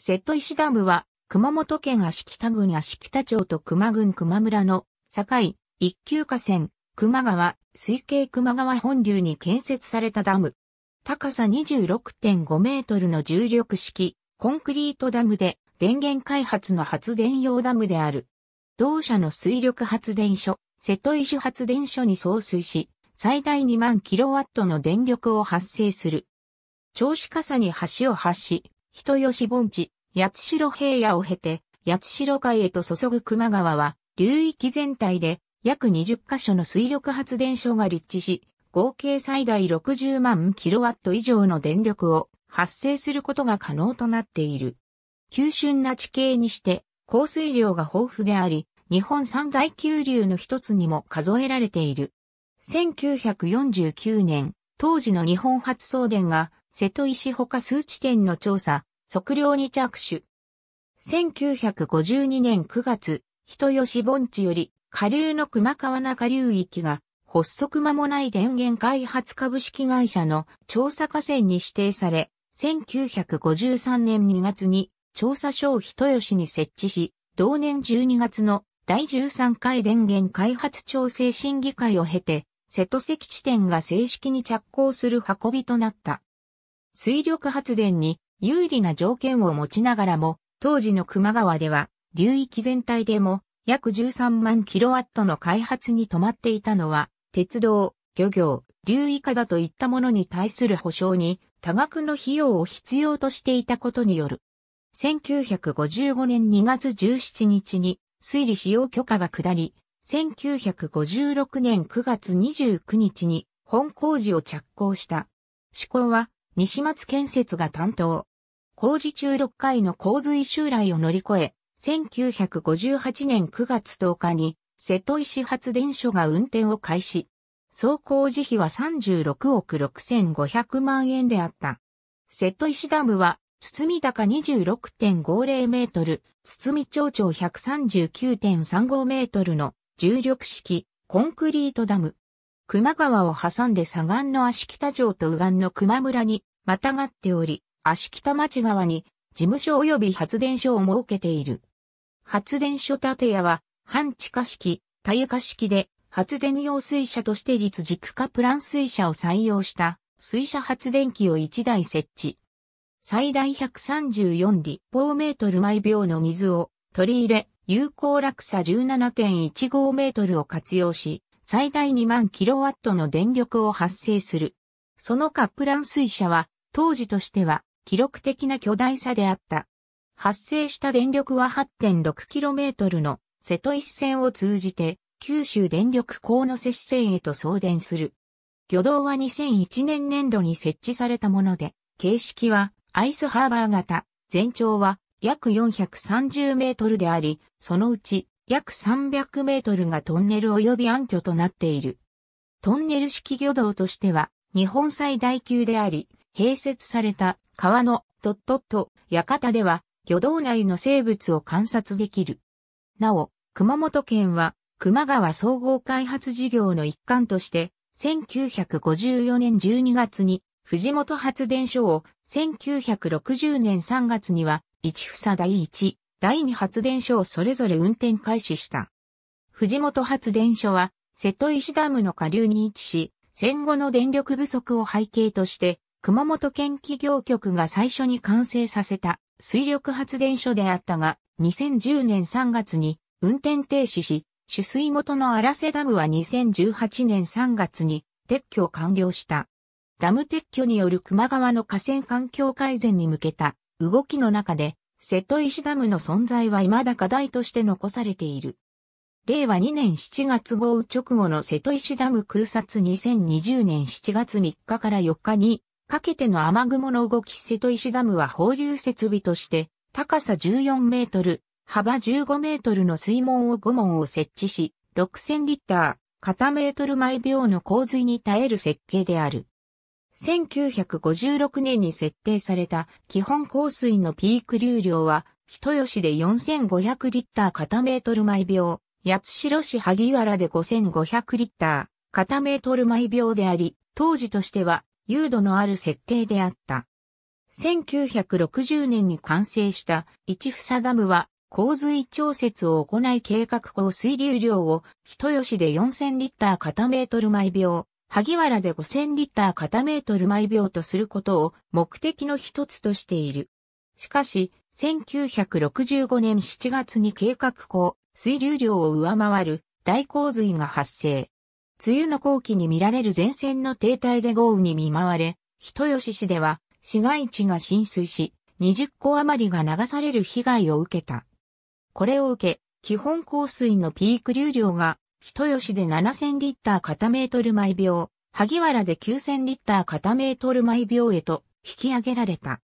瀬戸石ダムは、熊本県足北郡足北町と熊郡熊村の境、一級河川、熊川、水系熊川本流に建設されたダム。高さ26.5メートルの重力式、コンクリートダムで、電源開発の発電用ダムである。同社の水力発電所、瀬戸石発電所に送水し、最大2万キロワットの電力を発生する。銚子傘に橋を発し、人吉盆地、八代平野を経て、八代海へと注ぐ熊川は、流域全体で約20カ所の水力発電所が立地し、合計最大60万キロワット以上の電力を発生することが可能となっている。急峻な地形にして、降水量が豊富であり、日本三大急流の一つにも数えられている。1949年、当時の日本発送電が瀬戸石ほか数地点の調査、測量に着手。1952年9月、人吉盆地より下流の熊川中流域が発足間もない電源開発株式会社の調査河川に指定され、1953年2月に調査所を人吉に設置し、同年12月の第13回電源開発調整審議会を経て、瀬戸関地点が正式に着工する運びとなった。水力発電に有利な条件を持ちながらも、当時の熊川では、流域全体でも約13万キロワットの開発に止まっていたのは、鉄道、漁業、流以下だといったものに対する保障に多額の費用を必要としていたことによる。1955年2月17日に水利使用許可が下り、1956年9月29日に本工事を着工した。施行は西松建設が担当。工事中6回の洪水襲来を乗り越え、1958年9月10日に瀬戸石発電所が運転を開始。総工事費は36億6500万円であった。瀬戸石ダムは、堤高26.50メートル、堤長長139.35メートルの重力式コンクリートダム。熊川を挟んで左岸の足北城と右岸の熊村にまたがっており、足北町側に事務所及び発電所を設けている。発電所建屋は、半地下式、多床式で、発電用水車として立軸化プラン水車を採用した水車発電機を1台設置。最大134立方メートル毎秒の水を取り入れ、有効落差17.15メートルを活用し、最大2万キロワットの電力を発生する。そのカプラン水車は当時としては記録的な巨大さであった。発生した電力は 8.6km の瀬戸一線を通じて九州電力高野瀬支線へと送電する。魚道は2001年年度に設置されたもので、形式はアイスハーバー型、全長は約430メートルであり、そのうち約300メートルがトンネル及び暗渠となっている。トンネル式魚道としては日本最大級であり、併設された川のトットット、館では魚道内の生物を観察できる。なお、熊本県は熊川総合開発事業の一環として、1954年12月に藤本発電所を、1960年3月には、一房第一、第二発電所をそれぞれ運転開始した。藤本発電所は、瀬戸石ダムの下流に位置し、戦後の電力不足を背景として、熊本県企業局が最初に完成させた水力発電所であったが、2010年3月に運転停止し、取水元の荒瀬ダムは2018年3月に撤去を完了した。ダム撤去による熊川の河川環境改善に向けた動きの中で、瀬戸石ダムの存在は未だ課題として残されている。令和2年7月豪雨直後の瀬戸石ダム空撮2020年7月3日から4日にかけての雨雲の動き瀬戸石ダムは放流設備として、高さ14メートル、幅15メートルの水門を5門を設置し、6000リッター、片メートル毎秒の洪水に耐える設計である。1956年に設定された基本降水のピーク流量は、人吉で4500リッター片メートル毎秒、八代市萩原で5500リッター片メートル毎秒であり、当時としては誘導のある設計であった。1960年に完成した一房ダムは洪水調節を行い計画後水流量を人吉で4000リッター片メートル毎秒、萩原で5000リッター片メートル毎秒とすることを目的の一つとしている。しかし、1965年7月に計画後、水流量を上回る大洪水が発生。梅雨の後期に見られる前線の停滞で豪雨に見舞われ、人吉市では市街地が浸水し、20個余りが流される被害を受けた。これを受け、基本降水のピーク流量が、人吉で7000リッター片メートル毎秒、萩原で9000リッター片メートル毎秒へと引き上げられた。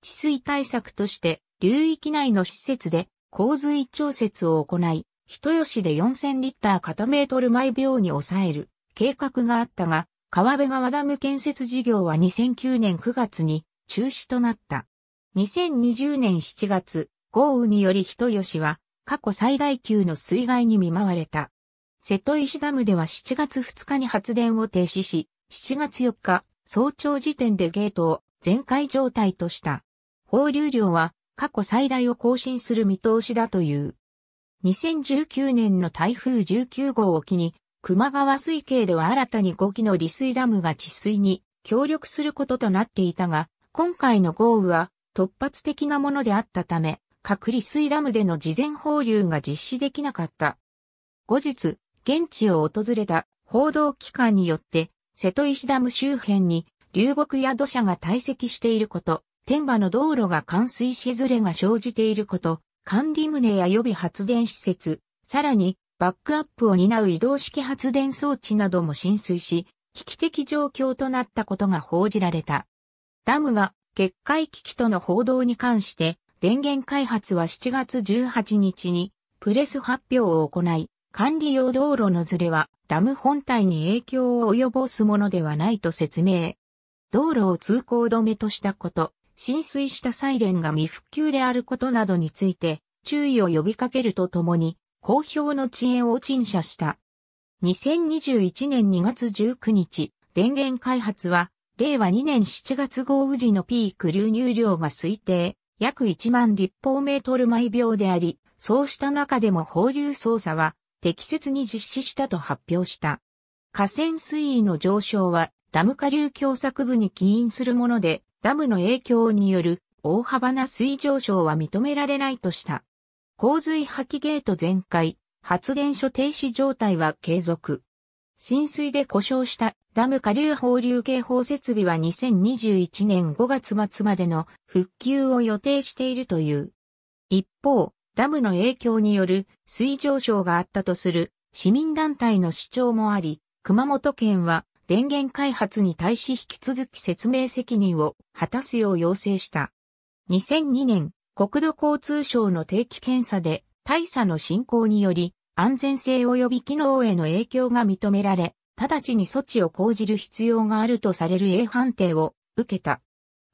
治水対策として、流域内の施設で洪水調節を行い、人吉で4000リッター片メートル毎秒に抑える計画があったが、川辺川ダム建設事業は2009年9月に中止となった。2020年7月、豪雨により人吉は過去最大級の水害に見舞われた。瀬戸石ダムでは7月2日に発電を停止し、7月4日、早朝時点でゲートを全開状態とした。放流量は過去最大を更新する見通しだという。2019年の台風19号を機に、熊川水系では新たに5基の利水ダムが治水に協力することとなっていたが、今回の豪雨は突発的なものであったため、各利水ダムでの事前放流が実施できなかった。後日、現地を訪れた報道機関によって、瀬戸石ダム周辺に流木や土砂が堆積していること、天馬の道路が冠水しずれが生じていること、管理棟や予備発電施設、さらにバックアップを担う移動式発電装置なども浸水し、危機的状況となったことが報じられた。ダムが決壊危機との報道に関して、電源開発は7月18日にプレス発表を行い、管理用道路のずれはダム本体に影響を及ぼすものではないと説明。道路を通行止めとしたこと、浸水したサイレンが未復旧であることなどについて注意を呼びかけるとともに、公表の遅延を陳謝した。2021年2月19日、電源開発は、令和2年7月豪雨時のピーク流入量が推定、約1万立方メートル毎秒であり、そうした中でも放流操作は適切に実施したと発表した。河川水位の上昇はダム下流狭窄部に起因するもので、ダムの影響による大幅な水上昇は認められないとした。洪水破棄ゲート全開、発電所停止状態は継続。浸水で故障したダム下流放流警報設備は2021年5月末までの復旧を予定しているという。一方、ダムの影響による水上昇があったとする市民団体の主張もあり、熊本県は電源開発に対し引き続き説明責任を果たすよう要請した。2002年、国土交通省の定期検査で、大差の進行により、安全性及び機能への影響が認められ、直ちに措置を講じる必要があるとされる A 判定を受けた。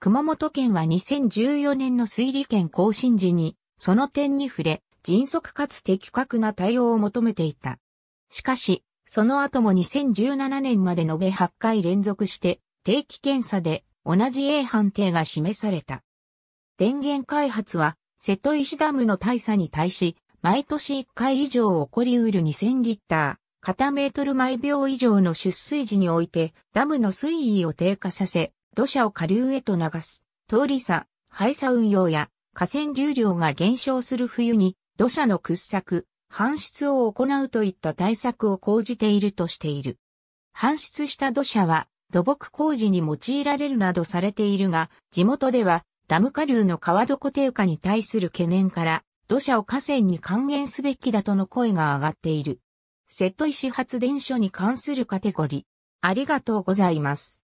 熊本県は2014年の推理権更新時に、その点に触れ、迅速かつ的確な対応を求めていた。しかし、その後も2017年まで延べ8回連続して定期検査で同じ A 判定が示された。電源開発は瀬戸石ダムの大差に対し毎年1回以上起こりうる2000リッター。片メートル毎秒以上の出水時においてダムの水位を低下させ、土砂を下流へと流す、通り差、排差運用や河川流量が減少する冬に土砂の掘削、搬出を行うといった対策を講じているとしている。搬出した土砂は土木工事に用いられるなどされているが、地元ではダム下流の川床低下に対する懸念から土砂を河川に還元すべきだとの声が上がっている。瀬戸石発電所に関するカテゴリー。ありがとうございます。